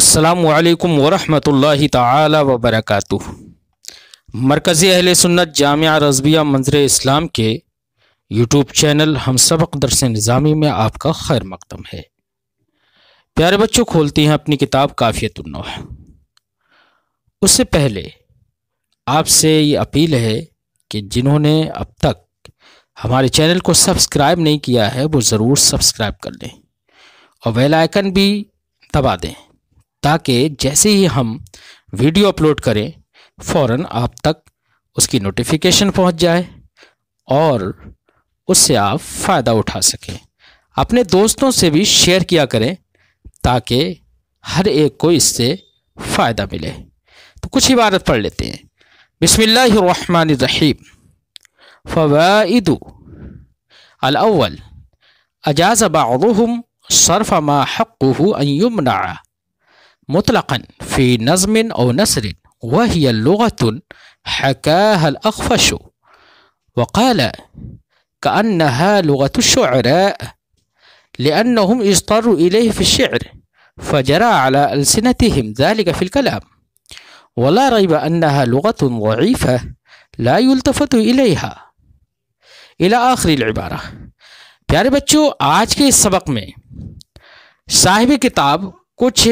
असलकम वरहमल तबरक मरकज़ी अहल सुन्नत जाम रजबिया मंजर इस्लाम के यूट्यूब चैनल हम सबक दरस निज़ामी में आपका खैर मकदम है प्यारे बच्चों खोलते हैं अपनी किताब काफ़ियतुल्नौ उससे पहले आपसे ये अपील है कि जिन्होंने अब तक हमारे चैनल को सब्सक्राइब नहीं किया है वो ज़रूर सब्सक्राइब कर लें और बेल आइकन भी दबा दें ताकि जैसे ही हम वीडियो अपलोड करें फ़ौर आप तक उसकी नोटिफिकेशन पहुंच जाए और उससे आप फ़ायदा उठा सकें अपने दोस्तों से भी शेयर किया करें ताकि हर एक को इससे फ़ायदा मिले तो कुछ इबारत पढ़ लेते हैं बसमीम फ़वाद अलवल अजाज़ शरफ़ मा हक़ अयुमना مطلقا في نظم أو نثر وهي لغة حكاها الأخفش وقال كأنها لغة الشعراء لأنهم اضطروا إليه في الشعر فجرى على ألسنتهم ذلك في الكلام ولا ريب أنها لغة ضعيفة لا يلتفت إليها إلى آخر العبارة پیارے بچوں آج کے اس سبق میں صاحب کتاب कुछ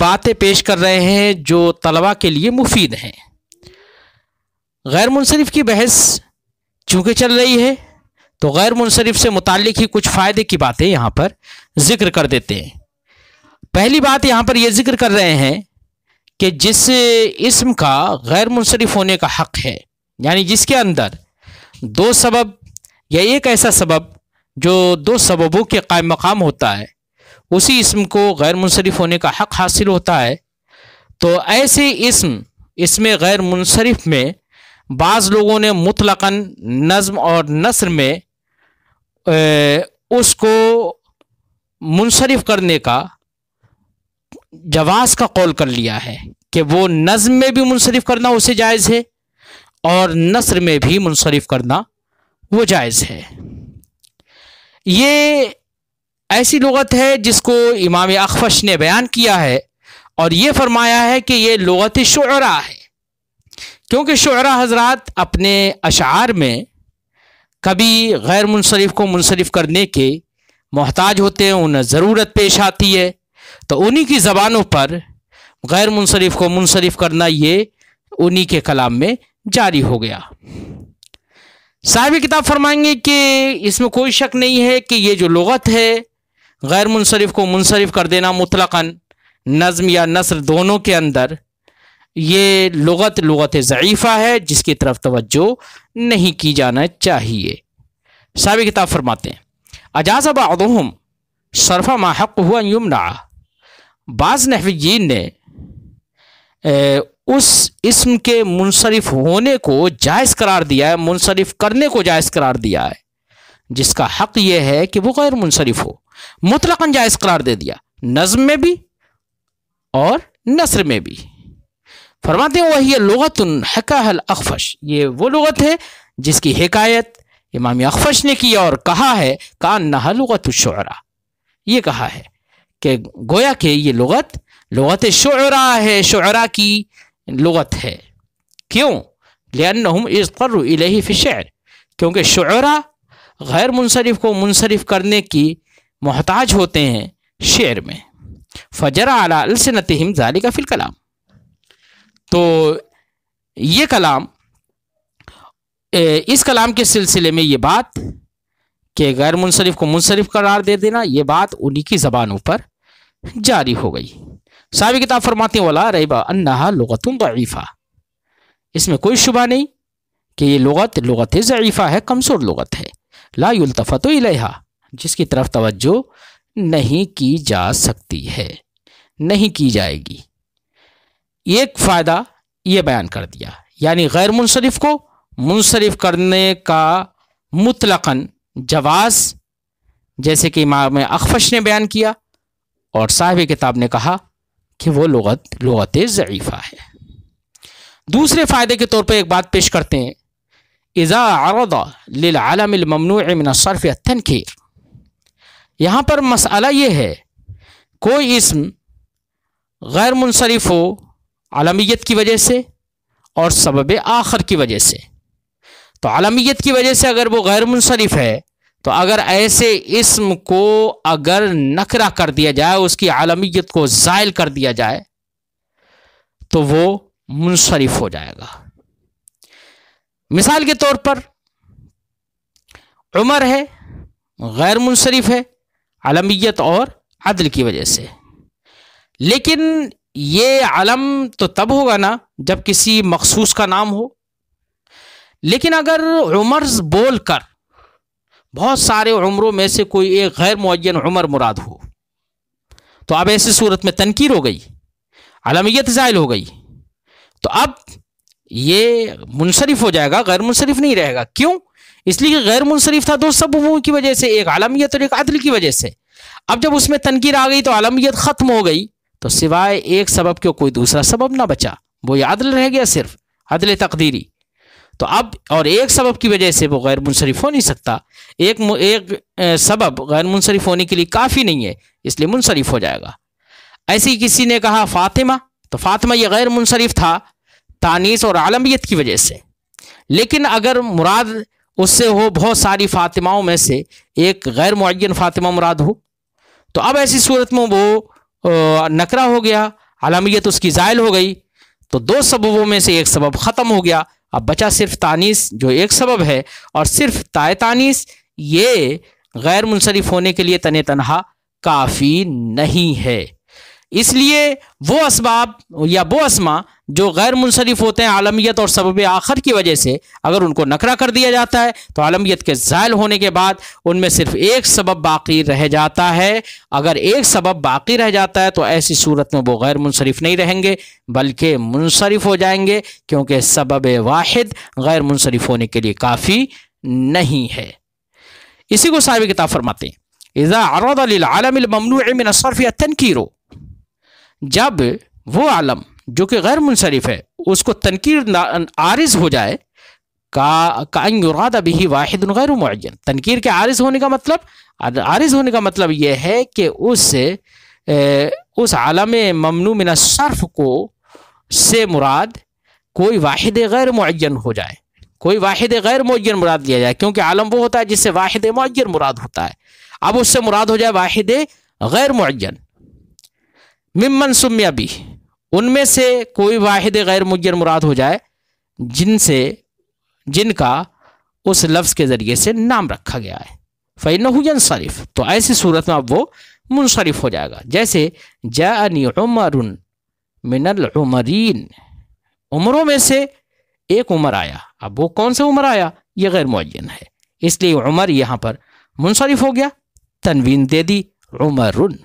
बातें पेश कर रहे हैं जो तलबा के लिए मुफीद हैं गैर मुनसरफ की बहस चूँकि चल रही है तो गैर मुनसरफ से मुतल ही कुछ फ़ायदे की बातें यहाँ पर ज़िक्र कर देते हैं पहली बात यहाँ पर यह जिक्र कर रहे हैं कि जिस इसम का गैर मुनसरफ होने का हक़ है यानी जिसके अंदर दो सबब या एक ऐसा सबब जो दो सबबों के कायम मकाम होता है उसी इसम को गैर मुनसरफ होने का हक़ हासिल होता है तो ऐसे इसम इसमें गैर मुनसरफ में बाज़ लोगों ने मुतलकन नज़म और नसर में ए, उसको मुनसरफ करने का जवाज़ का कौल कर लिया है कि वो नज़म में भी मुनसरफ करना उसे जायज़ है और नसर में भी मुनसरफ करना वो जायज़ है ये ऐसी लगत है जिसको इमाम अखफश ने बयान किया है और ये फरमाया है कि ये लगत शुरा है क्योंकि शुरा हजरात अपने अशार में कभी गैर मुनसरफ को मुनसरफ करने के मोहताज होते हैं उन्हें ज़रूरत पेश आती है तो उन्हीं की ज़बानों पर गैर मुनसरफ को मुनसरफ करना ये उन्हीं के कलाम में जारी हो गया साहिब किताब फरमाएंगे कि इसमें कोई शक नहीं है कि ये जो लगत है गैर मुनसरफ को मुनसरफ कर देना मुतलकन नज़म या नसर दोनों के अंदर ये लगत लगत ज़ीफ़ा है जिसकी तरफ तवज्जो नहीं की जाना चाहिए साबिक किताब फरमाते हैं अजाजबादम सरफा माहक हुआ युमना बाज़ नहवीन ने ए, उस इसम के मुनसरफ होने को जायज़ करार दिया है मुनसरफ करने को जायज़ करार दिया है जिसका हक यह है कि वो गैर मुनसरफ हो मुतलकन जायज़ करार दे दिया नज्म में भी और नसर में भी फरमाते हैं वही लगत हकाहल अखफश ये वो लगत है जिसकी हकायत इमाम अखफश ने की और कहा है का नहा लगत शरा ये कहा है कि गोया के ये लगत लगत शरा है शरा की लगत है क्यों लियान हम इस तरह फिशर क्योंकि शरा गैर मुनसरफ को मुनसरफ करने की मोहताज होते हैं शेर में फ़जर अला जाली का फिल कलाम तो ये कलाम इस कलाम के सिलसिले में ये बात कि गैर मुनसरफ को मुनसरफ करार दे देना ये बात उन्हीं की ज़बानों पर जारी हो गई साहब किताब फरमाते वाला रईबा अन्ना लगत ज़ीफ़ा इसमें कोई शुबा नहीं कि ये लगत लगत ज़ीफ़ा है कमज़ोर लगत है ला युलतफ़त जिसकी तरफ तवज्जो नहीं की जा सकती है नहीं की जाएगी एक फ़ायदा ये बयान कर दिया यानी गैर मुनसरफ को मुनसरफ करने का मुतलकन जवाज़ जैसे कि इमाम अखफश ने बयान किया और साहिब किताब ने कहा कि वो लगत लगत ज़ीफ़ा है दूसरे फ़ायदे के तौर पर एक बात पेश करते हैं इज़ा आरदा लालममनू मिनसरफ़ तनखीर यहाँ पर मसला ये है कोई इसम गैर मुनसरफ हो आलमियत की वजह से और सबब आखर की वजह से तो आलमीत की वजह से अगर वो गैर मुनसरफ है तो अगर ऐसे इसम को अगर नखरा कर दिया जाए उसकी आलमियत को ज़ायल कर दिया जाए तो वो मुनसरफ हो जाएगा मिसाल के तौर पर उमर है गैर मुनसरफ है अलमियत और अदल की वजह से लेकिन ये अलम तो तब होगा ना जब किसी मखसूस का नाम हो लेकिन अगर उमर्स बोल कर बहुत सारे उम्रों में से कोई एक गैर मुन उम्र मुराद हो तो अब ऐसी सूरत में तनकीर हो गई अलमियत ज़ायल हो गई तो अब ये मुनसरफ हो जाएगा गैर मुनसरफ नहीं रहेगा क्यों इसलिए गैर मुनसरफ था दो तो सब की वजह से एक आलमियत और एक अदल की वजह से अब जब उसमें तनकीर आ गई तो आलमियत ख़त्म हो गई तो सिवाय एक सबब के कोई दूसरा सबब ना बचा वो ये अदल रह गया सिर्फ अदल तकदीरी तो अब और एक सबब की वजह से वो गैर मुनसरफ हो नहीं सकता एक एक सबब गैर मुनसरफ होने के लिए काफ़ी नहीं है इसलिए मुनसरफ हो जाएगा ऐसे ही किसी ने कहा फातिमा तो फातिमा ये गैर मुनसरफ था तानीस और आलमियत की वजह से लेकिन अगर मुराद उससे हो बहुत सारी फातिमाओं में से एक गैर मुन फातिमा मुराद हो तो अब ऐसी सूरत में वो नकरा हो गया अलमियत उसकी ज़ायल हो गई तो दो सबबों में से एक सबब ख़त्म हो गया अब बचा सिर्फ तानीस जो एक सबब है और सिर्फ ताय तानीस ये गैर मुनसरफ होने के लिए तन तनहा काफ़ी नहीं है इसलिए वो इसबाब या वो असमा जो गैर मुनसरफ होते हैं आलमियत और सबब आखर की वजह से अगर उनको नखरा कर दिया जाता है तो आलमियत के ज़ायल होने के बाद उनमें सिर्फ एक सबब बाकी रह जाता है अगर एक सबब बाकी रह जाता है तो ऐसी सूरत में वो गैर मुनसरफ नहीं रहेंगे बल्कि मुनसरफ हो जाएंगे क्योंकि सबब वाहिद गैर मुनसरफ होने के लिए काफ़ी नहीं है इसी को साहिब किताब फरमाते हैं इज़ा अरद ममनू या तनकीरो जब वो आलम जो कि गैर मुनसरफ है उसको तनकीर आरिज हो जाए का काद अभी वाहिद गैर मुन तनकीर के आरिज होने का मतलब आरिज होने का मतलब यह है कि उस ए, उस आलम ममनू मिन शर्फ को से मुराद कोई वाहिद गैर मुन हो जाए कोई वाहिद गैर मुन मुराद लिया जाए क्योंकि आलम वो होता है जिससे वाहिद मुन मुराद होता है अब उससे मुराद हो जाए वाहिद गैर मुन मिमन सुम्य भी उनमें से कोई वाहिद गैर मुजर मुराद हो जाए जिनसे जिनका उस लफ्ज़ के ज़रिए से नाम रखा गया है फ़ैन यनसरफ़ तो ऐसी सूरत में अब वो मुनसरफ हो जाएगा जैसे जानी उमर मिनल उमरीन उम्रों में से एक उम्र आया अब वो कौन सा उम्र आया ये गैर मुन है इसलिए उमर यहाँ पर मुनसरफ हो गया तनवीन दे दी उमरुन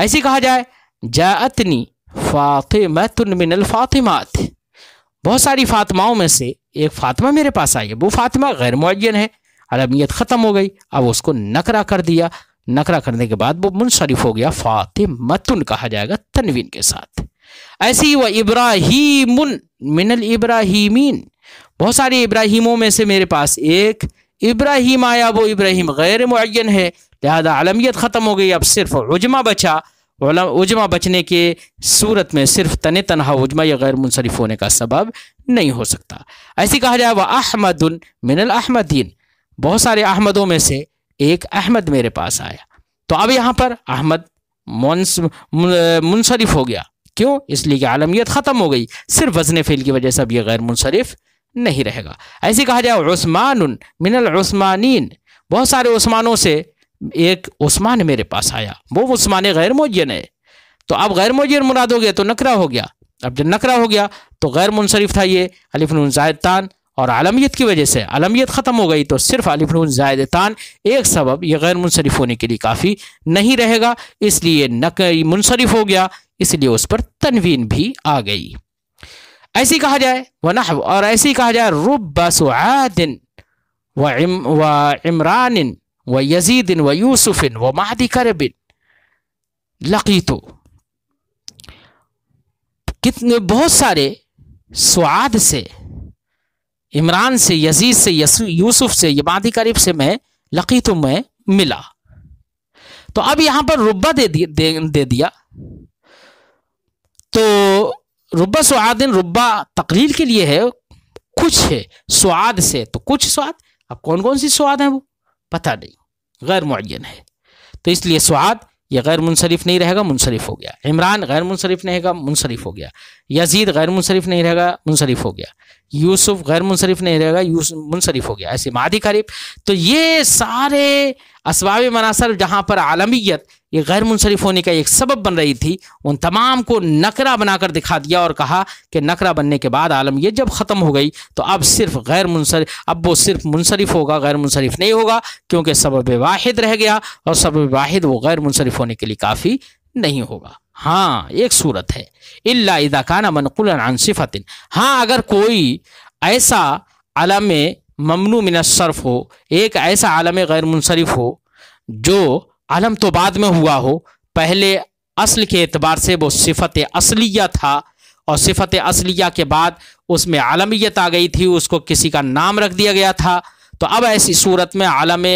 ऐसे कहा जाए जातनी फ़ातिमतन मिनल फ़ातिमात बहुत सारी फ़ातिमाओं में से एक फ़ातिमा मेरे पास आई है वो फ़ातिमा गैर मुन है अलमियत ख़त्म हो गई अब उसको नकरा कर दिया नकरा करने के बाद वो मुनसरफ हो गया फातिमतुन कहा जाएगा तनवीन के साथ ऐसी ही वह इब्राहिम मिनल इब्राहिमीन बहुत सारे इब्राहिमों में से मेरे पास एक इब्राहिम आया वो इब्राहिम गैर मुन है लिहाजा आलमियत ख़त्म हो गई अब सिर्फ उजमा बचा उजमा बचने के सूरत में सिर्फ तन तनहा उजमा या गैर मुनसरफ होने का सबब नहीं हो सकता ऐसे कहा जाए वह अहमदन मिनल अहमदीन बहुत सारे अहमदों में से एक अहमद मेरे पास आया तो अब यहाँ पर अहमद मुनसरफ हो गया क्यों इसलिए कि आलमियत ख़त्म हो गई सिर्फ वजन फेल की वजह से अब यह गैर मुनसरफ नहीं रहेगा ऐसे कहा जाए उस्मान मिनल उस्मानीन बहुत सारे उस्मानों से एक उस्मान मेरे पास आया वो उस्मान गैर मोजन है तो अब गैर मोजन मुराद हो गया तो नकरा हो गया अब जब नकरा हो गया तो गैर मुनसरफ था ये अलिफन जायदान और आलमियत की वजह से आलमियत ख़त्म हो गई तो सिर्फ अलिफन जायदान एक सबब यह गैर मुनसरफ होने के लिए काफ़ी नहीं रहेगा इसलिए नक मुनसरफ हो गया इसलिए उस पर तनवीन भी आ गई ऐसी कहा जाए वनह और ऐसी कहा जाए रुब सुन व इमरान व यजीदिन व यूसुफिन व महदी करबिन तो कितने बहुत सारे स्वाद से इमरान से यजीद से यूसुफ से यमादी करीब से मैं लकी तो मैं मिला तो अब यहां पर रुब्बा दे दिया दे, दे दिया तो रुब्बा स्वादिन रुब्बा तकरीर के लिए है कुछ है स्वाद से तो कुछ स्वाद अब कौन कौन सी स्वाद है वो पता नहीं गैर मुन है तो इसलिए स्वाद ये गैर मुनसरफ नहीं रहेगा मुनसरफ हो गया इमरान गैर मुनसरफ नहीं रहेगा मुनसरफ हो गया यजीद गैर मुनसरफ नहीं रहेगा मुनसरफ हो गया यूसुफ गैर मुनसरफ नहीं रहेगा मुनसरफ हो गया ऐसे मादी करीब तो ये सारे इसबाब मनासर जहाँ पर आलमियत ये गैर मुनसरफ होने का एक सबब बन रही थी उन तमाम को नकरा बनाकर दिखा दिया और कहा कि नकरा बनने के बाद आलम ये जब ख़त्म हो गई तो अब सिर्फ गैर मुनसर अब वो सिर्फ मुनसरफ होगा गैर मुनसरफ नहीं होगा क्योंकि सबब वाहिद रह गया और सबब वाहिद वो गैर मुनसरफ होने के लिए काफ़ी नहीं होगा हाँ एक सूरत है इल्ला इदाकाना मनकुल अनसिफ़तिन हाँ अगर कोई ऐसा आलम ममनू मिनसरफ हो एक ऐसा आलम गैर मुनसरफ हो जो अलम तो बाद में हुआ हो पहले असल के अतबार से वो सिफत असलिया था और सिफत असलिया के बाद उसमें आलमियत आ गई थी उसको किसी का नाम रख दिया गया था तो अब ऐसी सूरत में आलम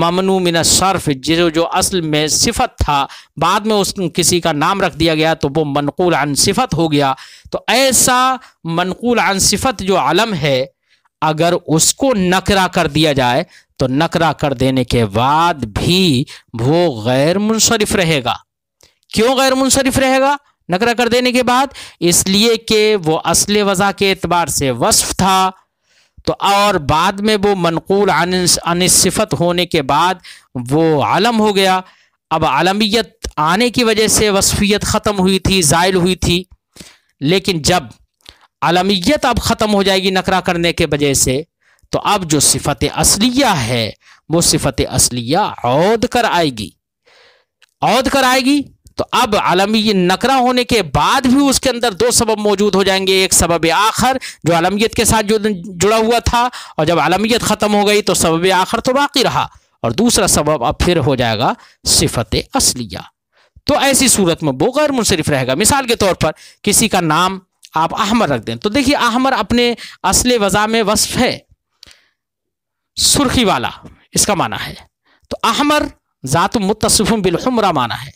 ममनू मिन शर्फ जो जो असल में सिफत था बाद में उस किसी का नाम रख दिया गया तो वो मनकूल अन सिफत हो गया तो ऐसा मनकूल अन सिफत जो आलम है अगर उसको नकरा कर दिया जाए तो नकरा कर देने के बाद भी वो गैर मुनसरफ रहेगा क्यों गैर मुनसरफ रहेगा नकरा कर देने के बाद इसलिए कि वो असल वज़ा के एतबार से वस्फ था तो और बाद में वो मनकूल अनसिफत होने के बाद वो आलम हो गया अब आलमियत आने की वजह से वसफ़ियत ख़त्म हुई थी ज़ायल हुई थी लेकिन जब आलमियत अब ख़त्म हो जाएगी नकरा करने के वजह से तो अब जो सिफत असलिया है वो सिफत असलिया औद कर आएगी औद कर आएगी तो अब आलमी नकरा होने के बाद भी उसके अंदर दो सबब मौजूद हो जाएंगे एक सबब आखर जो आलमियत के साथ जुड़ा हुआ था और जब आलमियत ख़त्म हो गई तो सबब आखर तो बाकी रहा और दूसरा सबब अब फिर हो जाएगा सिफत असलिया तो ऐसी सूरत में वो गैर मुनसरफ रहेगा मिसाल के तौर पर किसी का नाम आप अहमर रख दें तो देखिए अहमर अपने असल वज़ा में वसफ़ है सुर्खी वाला इसका माना है तो अहमर ज़ात मुतसफ़ुम बिलहुमरा माना है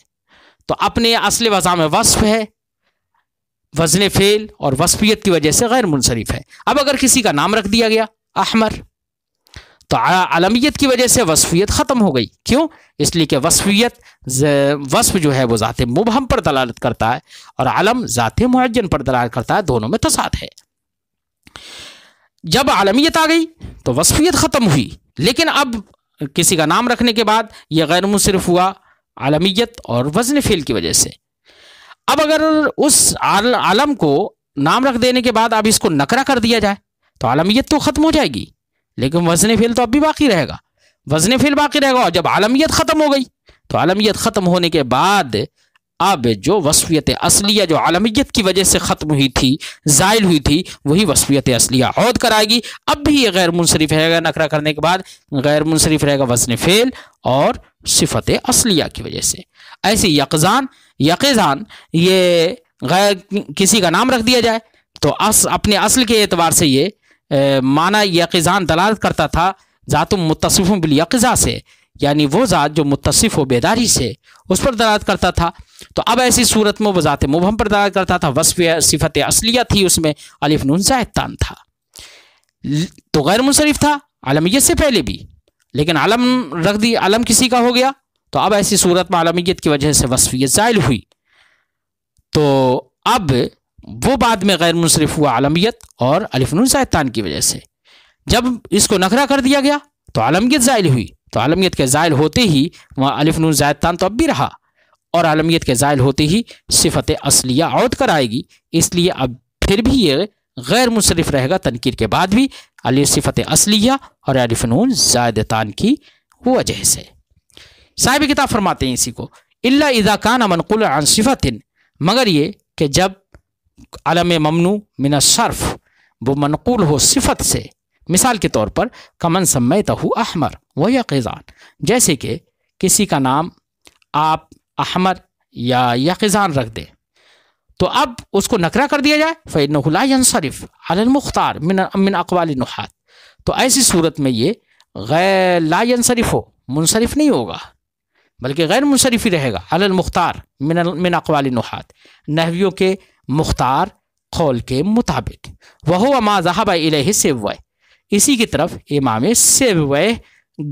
तो अपने असल वज़ा में वस्फ है वजन फ़ेल और वसफ़ियत की वजह से गैर मुनसरफ है अब अगर किसी का नाम रख दिया गया अहमर तो अलमियत की वजह से वसफ़ियत ख़त्म हो गई क्यों इसलिए कि वसफ़ियत वसफ़ जो है वो ज़ात मुबहम पर दलालत करता है और आलम ज़ात मुआजन पर दलालत करता है दोनों में तसाद है जब आलमियत आ गई तो वसफियत ख़त्म हुई लेकिन अब किसी का नाम रखने के बाद यह गैर मुनसरफ हुआ आलमियत और वजन फेल की वजह से अब अगर उस आल, आलम को नाम रख देने के बाद अब इसको नकरा कर दिया जाए तो आलमियत तो ख़त्म हो जाएगी लेकिन वजन फेल तो अब भी बाकी रहेगा वजन फेल बाकी रहेगा और जब आलमियत ख़त्म हो गई तो आलमियत ख़त्म होने के बाद अब जो वसवियत असलिया जो आलमियत की वजह से ख़त्म हुई थी ज़ायल हुई थी वही वसवियत असलिया अहद कराएगी अब भी ये गैर मुनसरफ रहेगा नखरा करने के बाद गैर मुनसरफ रहेगा वसन फ़ेल और सिफत असलिया की वजह से ऐसे यकजान यकजान ये गैर किसी का नाम रख दिया जाए तो अस अपने असल के एतबार से ये ए, माना यकजान दलालत करता था ज़ातुम मुतसफ़ बिल यकजा से यानी वो ज़ात जो मुतसिफ़ हो बेदारी से उस पर दलात करता था तो अब ऐसी सूरत में वह ज़ात मुबहम पर दलात करता था वसफ़ सिफत असलिया थी उसमें अलिफ नून जायद तान था तो गैर मुनसरफ था आलमियत से पहले भी लेकिन आलम रख दी आलम किसी का हो गया तो अब ऐसी सूरत में आलमियत की वजह से वसफ़ियत ज़ायल हुई तो अब वो बाद में गैर मुनसरफ हुआ आलमियत और अलिफनून तान की वजह से जब इसको नखरा कर दिया गया तो आलमियत ज़ायल हुई तो आलमियत के ज़ायल होते ही वहाँ अलिफ नून जायदान तो अब भी रहा और आलमियत के ज़ायल होते ही सिफत असलिया आउट कर आएगी इसलिए अब फिर भी ये गैर मुनसरफ रहेगा तनकीर के बाद भी अली सिफत असलिया और अलिफ नून जायदान की वजह से साहिब किताब फरमाते हैं इसी को इल्ला कान मनकुल सिफ़तिन मगर ये कि जब अलम ममनू मिन शर्फ़ वो मनकूल हो सिफत से मिसाल के तौर पर कमन समय तहु अहमर व या ख़ज़ान जैसे कि किसी का नाम आप अहमर या या ख़ज़ान रख दें तो अब उसको नकरा कर दिया जाए फ़ैनलाशरफ़ अलमुख्तार मिन अमिन अकवाल नहात तो ऐसी सूरत में ये गैर लाशरफ़ हो मुनसरफ नहीं होगा बल्कि गैर मुनसरफ ही रहेगा अलमुख्तार मिन मिन अकवाल नहात नहवियों के मुख्तार खोल के मुताबिक वह अमा जहाबा इले से वह इसी की तरफ इमाम सेब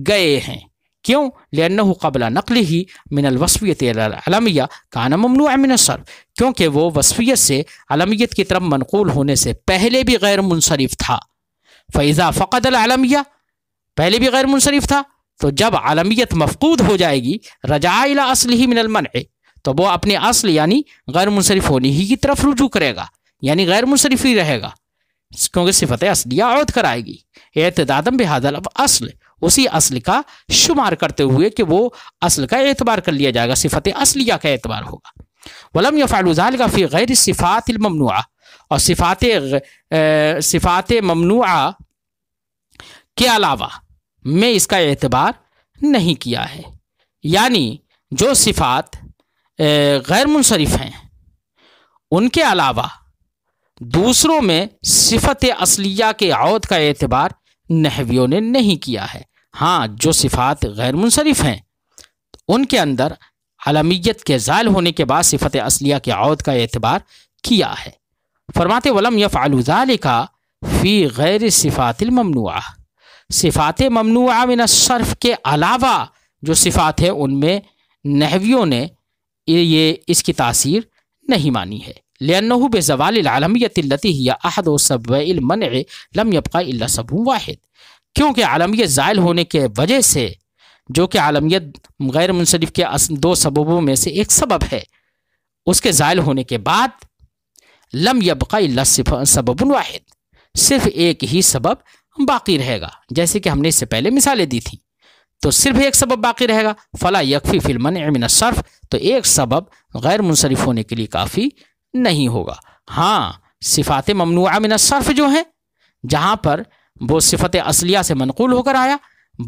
गए हैं क्यों लेन कबला नकल ही मिनल वसफ़ियत अलमिया काना ममनू मिनसर क्योंकि वो वसफ़ियत से अलमियत की तरफ मनकूल होने से पहले भी गैर मुनसरफ था फ़ैज़ा फ़कद अलमिया पहले भी गैर मुनसरफ था तो जब अलमियत मफकूद हो जाएगी रजाइला असल ही मिनलमन तो वह अपने असल यानी गैर मुनसरफ होने ही की तरफ रुजू करेगा यानी गैर मुनसरफ ही रहेगा क्योंकि सिफत असलिया औद कराएगी एतदादम बेहदल असल उसी असल का शुमार करते हुए कि वो असल का एतबार कर लिया जाएगा सिफत असलिया का एतबार होगा वलम या फैलुजाल का फिर गैर सिफ़ात ममनुआ और सिफ़ात सिफ़ात ममनुआ के अलावा में इसका एतबार नहीं किया है यानी जो सिफ़ात गैर मुनसरफ हैं उनके अलावा दूसरों में सिफत असलिया के अवत का एतबार नहवियों ने नहीं किया है हाँ जो सिफात गैर मुनसरफ हैं उनके अंदर अलमियत के ज़ायल होने के बाद सिफत असलिया के अवत का एतबार किया है फरमाते वलम या फ़ालुजाल का फ़ी गैर सिफ़ातममनुआ सिफ़ात ममनुआ मिन शर्फ के अलावा जो सिफ़ात है उनमें नहवियों ने ये इसकी तासीर नहीं मानी है لأنه بزوال العالمية التي هي أحد سبب المنع लम यबका इल्ला सबून वाहिद क्योंकि आलमियत ज़ायल होने के वजह से जो कि आलमियत गैर मुनसरफ के दो सबबों में से एक सबब है उसके ज़ायल होने के बाद लम यबका इल्ला सबबन वाहिद सिर्फ एक ही सबब बाकी रहेगा जैसे कि हमने इससे पहले मिसालें दी थी तो सिर्फ एक सबब बाकी रहेगा फ़ला यकफ़ी फिल्म सर्फ तो एक सबब गैर मुनसरफ होने के लिए काफ़ी नहीं होगा हाँ सिफ़ात ममनुआ मिन सर्फ जो हैं जहाँ पर वो सिफत असलिया से मनकूल होकर आया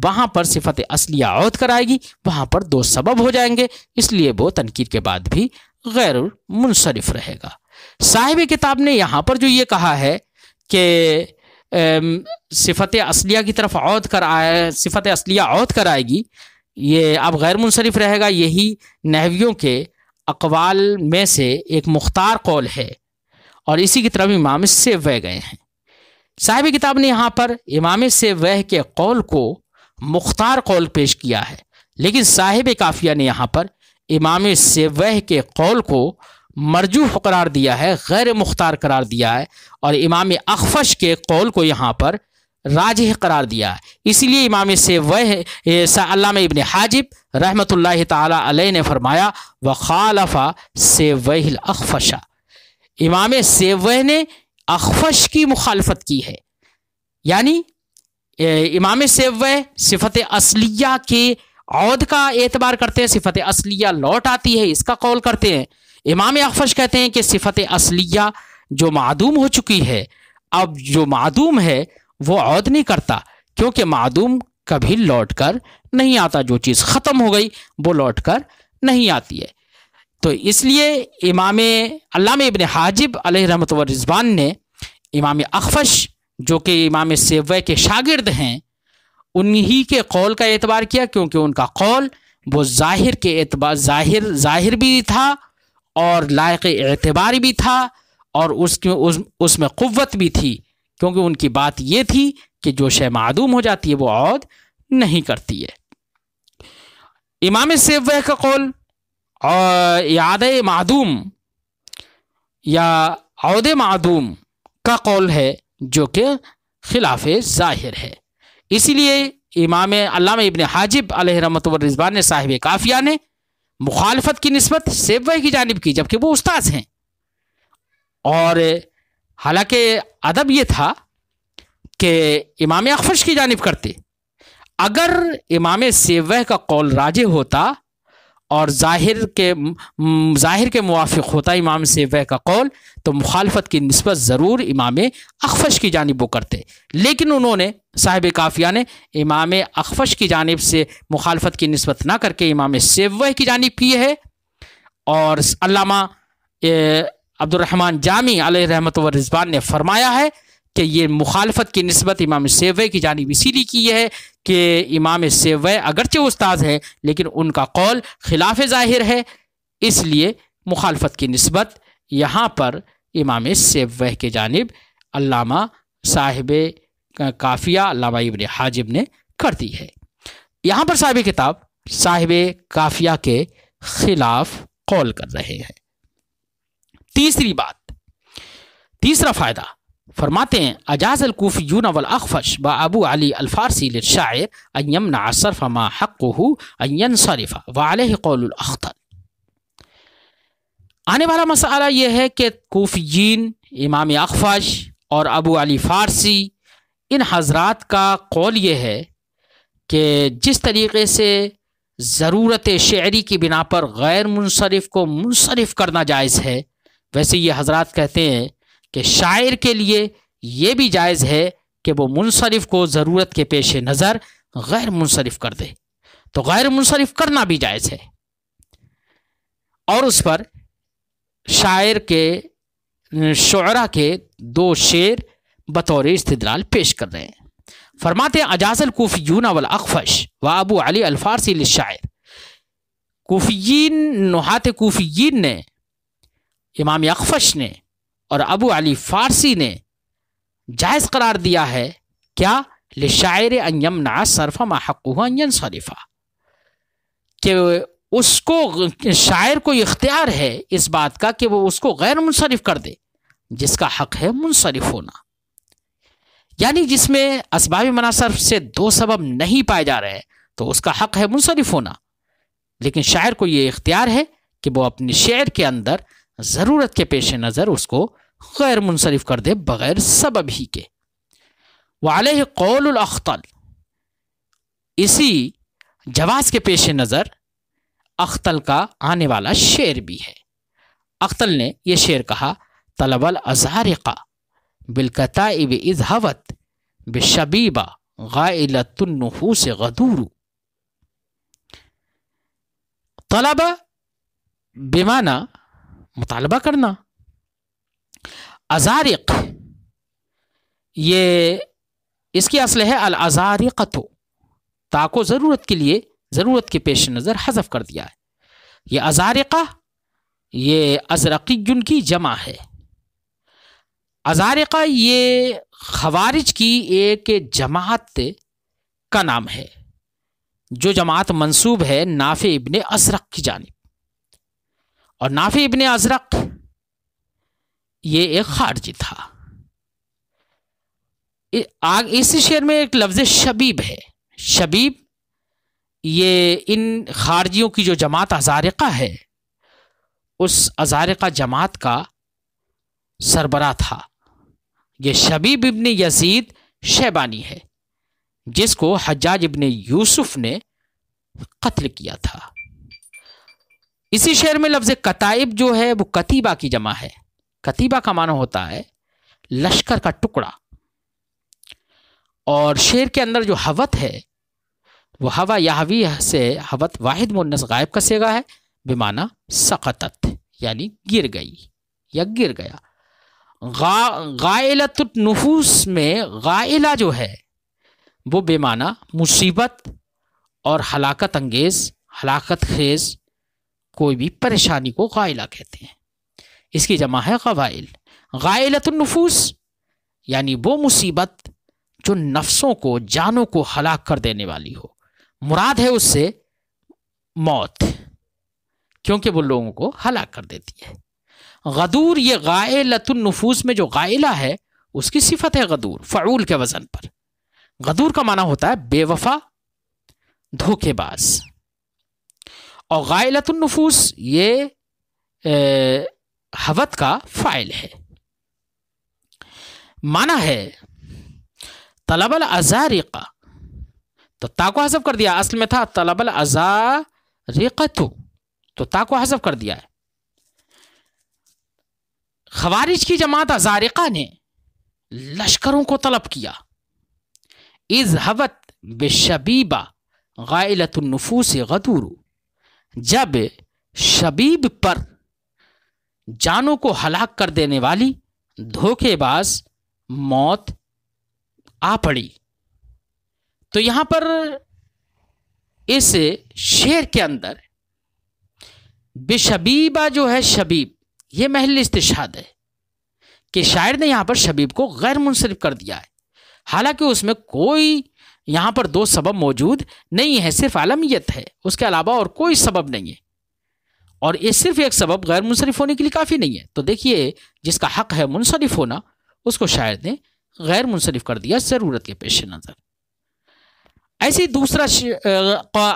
वहाँ पर सिफत असलिया औद कराएगी वहाँ पर दो सबब हो जाएंगे इसलिए वो तनकीद के बाद भी गैर मुनसरफ रहेगा साहिब किताब ने यहाँ पर जो ये कहा है कि सिफत असलिया की तरफ अवत कर आए सिफत असलिया औद कराएगी ये अब गैर मुनसरफ रहेगा यही नहवियों के अकवाल में से एक मुख्तार कौल है और इसी की तरफ इमाम से वह गए हैं साहिब किताब ने यहाँ पर इमाम से वह के कौल को मुख्तार कौल पेश किया है लेकिन साहिब काफिया ने यहाँ पर इमाम से वह के कौल को मरजूह करार दिया है गैर मुख्तार करार दिया है और इमाम अखफश के कौल को यहाँ पर राज करार दिया इसलिए इमाम से वह अल्लाम इबन हाजिब रहमत ला ने फरमाया व खालफा से वहल अखफशा इमाम वह ने अखफश की मुखालफत की है यानी इमाम वह सिफत असलिया के औद का एतबार करते हैं सिफत असलिया लौट आती है इसका कौल करते हैं इमाम अखफश कहते हैं कि सिफत असलिया जो मदूम हो चुकी है अब जो मदूम है वो औद नहीं करता क्योंकि मादूम कभी लौट कर नहीं आता जो चीज़ ख़त्म हो गई वो लौट कर नहीं आती है तो इसलिए इमाम अलाम इबन हाजिब रहमत रिजवान ने इमाम अखफश जो कि इमाम सेव के शागिर्द हैं उन्हीं के कौल का एतबार किया क्योंकि उनका कौल वो ज़ाहिर के एतबार ज़ाहिर ज़ाहिर भी था और लायक एतबार भी था और उसमें उस उसमें क़वत भी थी क्योंकि उनकी बात यह थी कि जो शय मदूम हो जाती है वो औद नहीं करती है इमाम सेव का कौल और याद मदूम या अहद मदूम का कौल है जो कि खिलाफ ज़ाहिर है इसीलिए इमाम अलामा इबन हाजिब रमत रिजबान ने साहिब काफिया ने मुखालफत की नस्बत सेवह की जानब की जबकि वो उस्ताद हैं और हालांकि अदब ये था कि इमाम अखफश की जानब करते अगर इमाम सेवह का कौल राज होता और जाहिर के जाहिर के मुआफ़ होता इमाम सेवह का कौल तो मुखालफत की नस्बत ज़रूर इमाम अखफश की जानब वो करते लेकिन उन्होंने साहिब काफिया ने इमाम अखफश की जानब से मुखालफत की नस्बत ना करके इमाम सेवह की जानब की है और अब्दुलरहमान जामी रहमत रिजबान ने फरमाया है कि ये मुखालफत की नस्बत इमाम सेवे की जानब इसीलिए की है कि इमाम सेवे अगरचे उस्ताद हैं लेकिन उनका कौल खिलाफ ज़ाहिर है इसलिए मुखालफत की नस्बत यहाँ पर इमाम सेवे के जानब अल्लामा साहिब काफिया अल्लामा इबन हाजिब ने कर दी है यहाँ पर साहिब किताब साहिब काफिया के ख़िलाफ़ कौल कर रहे हैं तीसरी बात तीसरा फ़ायदा फरमाते हैं अजाज अलकूफ़ी यून अखफश ब अबू अली अलफ़ारसी शायर अयम नासरफ़ मा हक़ अयन शरीफ़ा वाल अख्तर आने वाला मसाला यह है कि कोफीन इमाम अखफ़श और अबू अली फ़ारसी इन हजरात का कौल यह है कि जिस तरीके से ज़रूरत शहरी की बिना पर गैर मुनसरफ को मुनसरफ करना जायज़ है वैसे ये हजरत कहते हैं कि शायर के लिए ये भी जायज़ है कि वो मुनसरफ को ज़रूरत के पेश नज़र गैर मुनसरफ कर दे तो गैर मुनसरफ करना भी जायज़ है और उस पर शायर के शरा के दो शेर बतौर इस्तराल पेश कर रहे हैं फरमाते अजाजल कोफ़ियूना वल अकफश व अबू अली अल्फारसी शायर कोफ़ियन नुहात कोफ़ियन ने इमाम अकफश ने और अबू अली फ़ारसी ने जायज़ करार दिया है क्या शायर अयम ना सरफ़ा महकूह शरीफ़ा कि उसको शायर को इख्तियार है इस बात का कि वो उसको गैर मुनसरफ कर दे जिसका हक है मुनसरफ होना यानी जिसमें इसबाब मनासरफ से दो सबब नहीं पाए जा रहे तो उसका हक है मुनसरफ होना लेकिन शायर को ये इख्तियार है कि वो अपने शेर के अंदर ज़रूरत के पेश नज़र उसको गैर मुनसरफ कर दे बग़ैर सबब ही के वाल कौलख्तल इसी जवाज़ के पेश नज़र अख्तल का आने वाला शेर भी है अख्तल ने यह शेर कहा तलबल अजारक़ा बिलकता इब इजहवत बेशबीबा गाइलतनहू से गदूरू तलबा बेमाना मुतालबा करना अजारिक ये इसकी असल है अल अजारिकतो ताको ज़रूरत के लिए ज़रूरत के पेश नज़र हजफ कर दिया है ये अजारिका ये अजरकीन की जमा है अजारिका ये खवारिज की एक जमात का नाम है जो जमात मंसूब है नाफे इबन अजरक की जानब और नाफी इबन अजरक ये एक खारजी था आग इस शेर में एक लफ्ज़ शबीब है शबीब ये इन खारजियों की जो जमात अजारका है उस अजारका जमात का सरबरा था ये शबीब इबन यजीद शैबानी है जिसको हजाज इबन यूसुफ ने कत्ल किया था इसी शेर में लफ्ज़ कताइब जो है वो कतीबा की जमा है कतीबा का माना होता है लश्कर का टुकड़ा और शेर के अंदर जो हवत है वो हवा याहवी से हवत वाहिद मुन्नस गायब का सेगा है बेमाना सकतत यानी गिर गई या गिर गया गा, नफूस में गायला जो है वो बेमाना मुसीबत और हलाकत अंगेज हलाकत खेज कोई भी परेशानी को गायला कहते हैं इसकी जमा है गवाइल गायलतनफूस यानी वो मुसीबत जो नफ्सों को जानों को हलाक कर देने वाली हो मुराद है उससे मौत क्योंकि वो लोगों को हलाक कर देती है गदूर ये गायलतनफूस में जो गायला है उसकी सिफत है गदूर फरूल के वज़न पर गदूर का माना होता है बेवफा धोखेबाज़ और गायलतुलनफूस ये हवत का फ़ाइल है माना है तलबल अजारिका तो ताको हजफ कर दिया असल में था तलबल अजारिकतु तो ताको हजफ कर दिया है खवारिज की जमात अजारिका ने लश्करों को तलब किया इज हवत बेशबीबा गायलतुलनफूस गदूरू जब शबीब पर जानों को हलाक कर देने वाली धोखेबाज मौत आ पड़ी तो यहां पर इस शेर के अंदर बेशबीबा जो है शबीब ये महल इस्तेशाद है कि शायर ने यहाँ पर शबीब को गैर मुनसरफ कर दिया है हालांकि उसमें कोई यहाँ पर दो सबब मौजूद नहीं है सिर्फ आलमियत है उसके अलावा और कोई सबब नहीं है और ये सिर्फ एक सबब गैर मुनसरफ होने के लिए काफ़ी नहीं है तो देखिए जिसका हक है मुनसरफ होना उसको शायद ने गैर मुनसरफ कर दिया ज़रूरत के पेश नज़र ऐसे दूसरा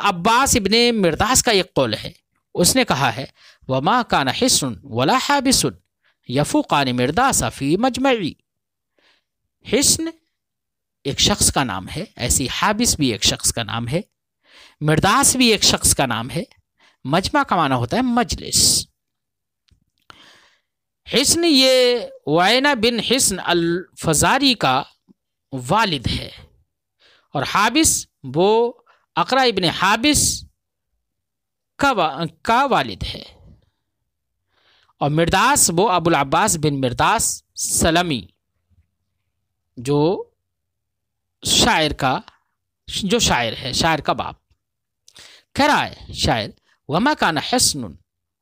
अब्बास इबन मिर्दास का एक कौल है उसने कहा है वमा कान हिसन वला हाबिसन यफू कान मिर्दासा फ़ी मजमी हिस्न एक शख्स का नाम है ऐसी हाबिस भी एक शख्स का नाम है मिर्दास भी एक शख्स का नाम है मजमा का माना होता है मजलिस हिस्न ये वायना बिन हिस्न अल फजारी का वालिद है और हाबिस वो अकरा इबन हाबिस का वा, का वालिद है और मिर्दास वो अबुल अब्बास बिन मिर्दास सलमी जो शायर का जो शायर है शायर का बाप कह रहा है शायर वमा ना हसन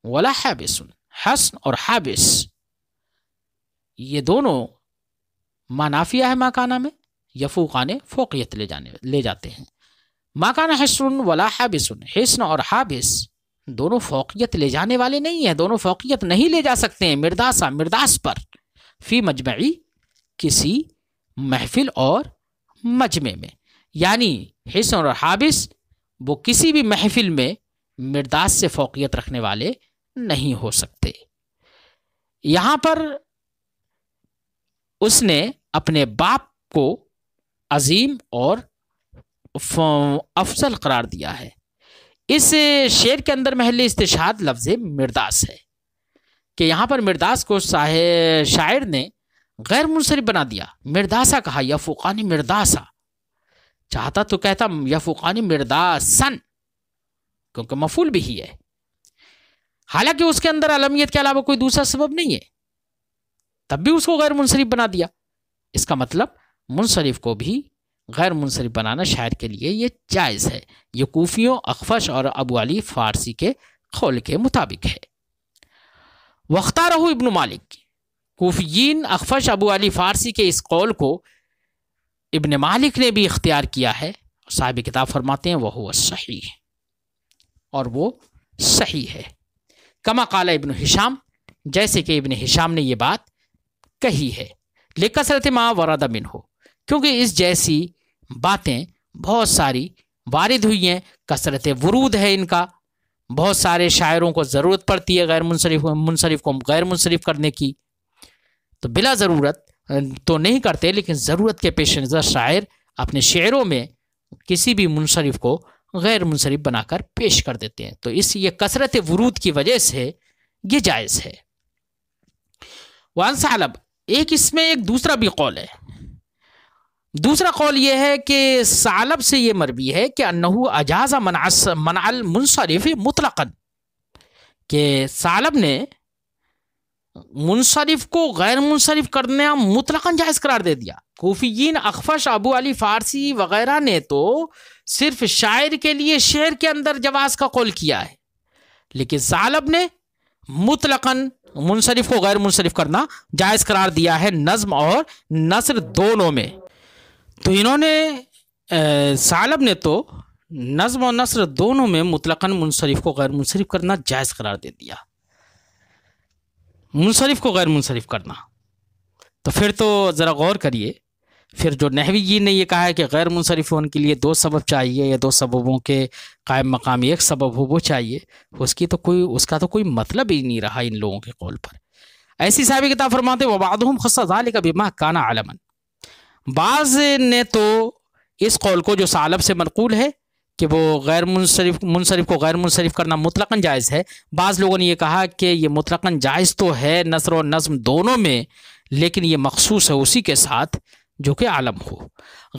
वाला हैबिसन हसन और हैबिस ये दोनों मानाफिया है माकाना में यफूकान फोकियत ले जाने ले जाते हैं माकाना हसन वाला हैबिसन हसन और हाबिस दोनों फोकियत ले जाने वाले नहीं है दोनों फोकियत नहीं ले जा सकते हैं मिर्दासा मिर्दास पर फी मजमी किसी महफिल और मजमे में यानी हिसन और हाबिस वो किसी भी महफिल में मिर्दास से फोकियत रखने वाले नहीं हो सकते यहाँ पर उसने अपने बाप को अजीम और अफजल करार दिया है इस शेर के अंदर महल इस्तेशाद लफ्ज़ मिर्दास है कि यहाँ पर मिर्दास को शायर ने गैर मुनसरिफ बना दिया मिर्दासा कहा या फुकानी मिर्दासा चाहता तो कहता या फुकानी मिर्दासन क्योंकि मफूल भी ही है हालांकि उसके अंदर अलमियत के अलावा कोई दूसरा सबब नहीं है तब भी उसको गैर मुनसरिफ बना दिया इसका मतलब मुनसरिफ को भी गैर मुनसरिफ बनाना शायर के लिए यह जायज़ है ये कूफियों अखफश और अबू अली फारसी के खोल के मुताबिक है वख्तार इब्न मालिक कोफियन अखफश अबू अली फ़ारसी के इस कौल को इबन मालिक ने भी इख्तियार किया है साहिब किताब फरमाते हैं वह हुआ सही है और वो सही है कमा काला इबन हिशाम जैसे कि इबन हिशाम ने यह बात कही है लेकसरत माँ वरदा मिन हो क्योंकि इस जैसी बातें बहुत सारी वारिद हुई हैं कसरत वरूद है इनका बहुत सारे शायरों को ज़रूरत पड़ती है गैर मुनसरफ मुनसरफ को गैर मुनसरफ करने की तो बिला ज़रूरत तो नहीं करते लेकिन ज़रूरत के पेश नज़र शायर अपने शेरों में किसी भी मुनसरफ को गैर मुनसरफ बनाकर पेश कर देते हैं तो इस ये कसरत वरूद की वजह से ये जायज़ है वन सालब एक इसमें एक दूसरा भी कौल है दूसरा कौल यह है कि सालब से यह मरबी है कि अनहू अजाजा मनास मनाल मुनसरफ मुतलकन के सालब ने मुनसरफ को गैर मुनसरफ करने मुतलकन जायज करार दे दिया कोफियन अखफश अबू अली फारसी वगैरह ने तो सिर्फ शायर के लिए शेर के अंदर जवाज का कौल किया है लेकिन सालब ने मुतलकन मुनसरफ को गैर मुनसरफ करना जायज़ करार दिया है नज़म और नसर दोनों में तो इन्होंने सालब ने तो नज्म और नसर दोनों में मुतलकन मुनसरफ को गैर मुनसरफ करना जायज़ करार दे दिया मुनसरफ को गैर मुनसरफ करना तो फिर तो ज़रा गौर करिए फिर जो नहवी जी ने यह कहा है कि गैर मुनसरफ होने के लिए दो सबब चाहिए या दो सबबों के कायम मकाम एक सबब हो वो चाहिए उसकी तो कोई उसका तो कोई मतलब ही नहीं रहा इन लोगों के कौल पर ऐसी साहब किताब फरमाते वबादम खसाल का बीमा काना आलमन बाज ने तो इस कौल को जो सालब से मनकूल है कि वो गैर मुनसरफ मुनसरफ को गैर मुनसरफ करना मुतलकन जायज़ है बाज़ लोगों ने यह कहा कि ये मुतलकन जायज़ तो है नसर और नज़म दोनों में लेकिन ये मखसूस है उसी के साथ जो कि आलम हो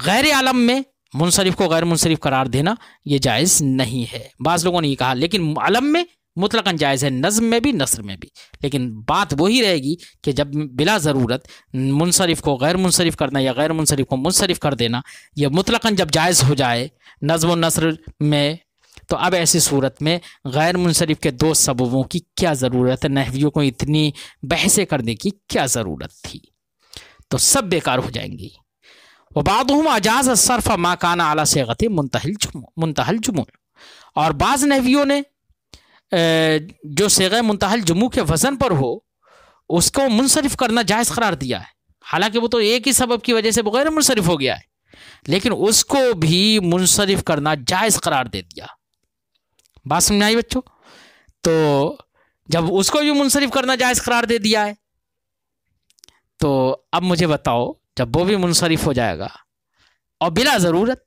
गैर आलम में मुनसरफ को गैर मुनसरफ करार देना ये जायज़ नहीं है बाज़ लोगों ने यह कहा लेकिन आलम में मुतलकन जायज़ है नज़म में भी नसर में भी लेकिन बात वही रहेगी कि जब बिला ज़रूरत मुनसरफ़ को गैर मुनसरफ़ करना या गैर मुनसरफ़ को मुनसरफ़ कर देना यह मुतलकन जब जायज़ हो जाए नज़म नसर में तो अब ऐसी सूरत में गैर मुनसरफ़ के दो सबबों की क्या ज़रूरत है नहवियों को इतनी बहसें करने की क्या ज़रूरत थी तो सब बेकार हो जाएंगी वबाद अजाज सरफ़ माकाना आला से गति मुंतहल जुमू और बाज़ नहवियों ने जो सेग मुंतहल जम्मू के वज़न पर हो उसको मुनसरफ करना जायज़ करार दिया है हालांकि वो तो एक ही सबब की वजह से बगैर मुनसरफ हो गया है लेकिन उसको भी मुनसरफ करना जायज़ करार दे दिया बात समझ आई बच्चों तो जब उसको भी मुनसरफ करना जायज़ करार दे दिया है तो अब मुझे बताओ जब वो भी मुनसरफ हो जाएगा और बिला ज़रूरत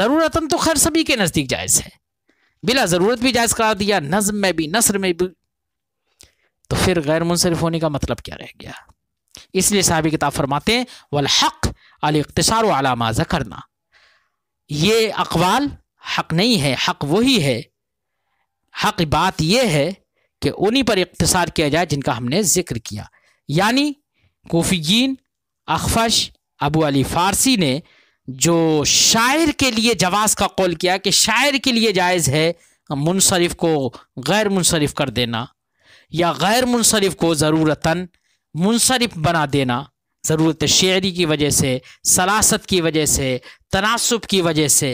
ज़रूरतन तो खैर सभी के नज़दीक जायज़ है बिला ज़रूरत भी जायज़ करार दिया नज़म में भी नसर में भी तो फिर गैर मुनसरफ होने का मतलब क्या रह गया इसलिए साहब किताब फरमाते हैं वल हक अल अख्तसार आलामाजा करना ये अकवाल हक नहीं है हक वही है हक बात यह है कि उन्हीं पर इकतसार किया जाए जिनका हमने जिक्र किया यानी कोफीन अखफश अबू अली फ़ारसी ने जो शायर के लिए जवाब का कौल किया कि शायर के लिए जायज़ है मुनसरफ़ को गैर मुनसरफ़ कर देना या गैर मुनसरफ़ को ज़रूरता मुनसरफ़ बना देना ज़रूरत शेरी की वजह से सलासत की वजह से तनासब की वजह से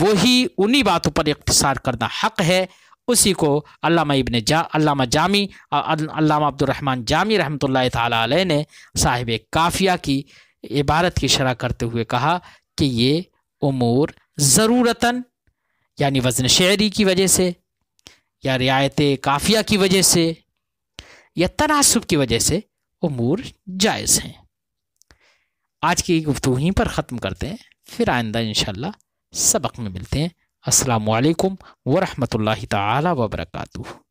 वही उन्हीं बातों पर इकतसार करना हक है उसी को अल्लामा इबन जा अल्लामा जामी अल्लामा अब्दुलरहमान जामी रहमत ला ने साहिब काफ़िया की इबारत की शरह करते हुए कहा कि ये उमूर ज़रूरता यानी वज़न शहरी की वजह से या रियायत काफिया की वजह से या तनासब की वजह से उमूर जायज़ हैं आज की गुफ्तु ही पर ख़त्म करते हैं फिर आइंदा इन सबक में मिलते हैं असलकम ला तबरकू